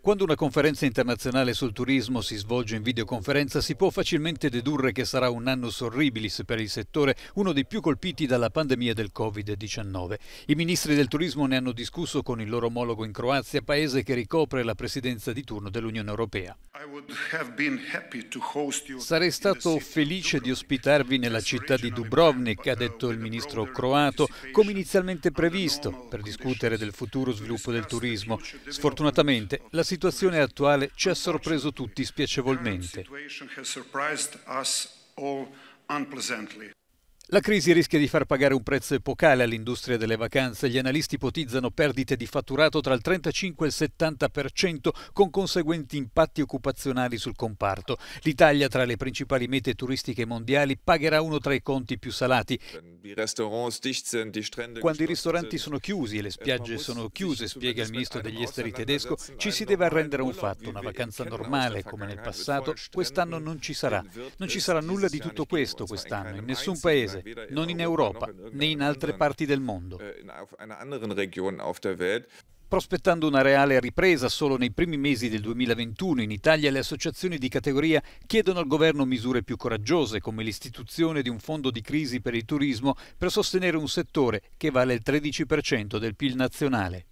Quando una conferenza internazionale sul turismo si svolge in videoconferenza si può facilmente dedurre che sarà un anno sorribilis per il settore, uno dei più colpiti dalla pandemia del Covid-19. I ministri del turismo ne hanno discusso con il loro omologo in Croazia, paese che ricopre la presidenza di turno dell'Unione Europea. Sarei stato felice di ospitarvi nella città di Dubrovnik, ha detto il ministro croato, come inizialmente previsto, per discutere del futuro sviluppo del turismo. Sfortunatamente, la situazione attuale ci ha sorpreso tutti spiacevolmente. La crisi rischia di far pagare un prezzo epocale all'industria delle vacanze. Gli analisti ipotizzano perdite di fatturato tra il 35 e il 70%, con conseguenti impatti occupazionali sul comparto. L'Italia, tra le principali mete turistiche mondiali, pagherà uno tra i conti più salati. Quando i ristoranti sono chiusi e le spiagge sono chiuse, spiega il ministro degli esteri tedesco, ci si deve arrendere a un fatto, una vacanza normale come nel passato, quest'anno non ci sarà. Non ci sarà nulla di tutto questo quest'anno, in nessun paese, non in Europa né in altre parti del mondo. Äh, Prospettando una reale ripresa solo nei primi mesi del 2021 in Italia, le associazioni di categoria chiedono al governo misure più coraggiose, come l'istituzione di un fondo di crisi per il turismo per sostenere un settore che vale il 13% del PIL nazionale.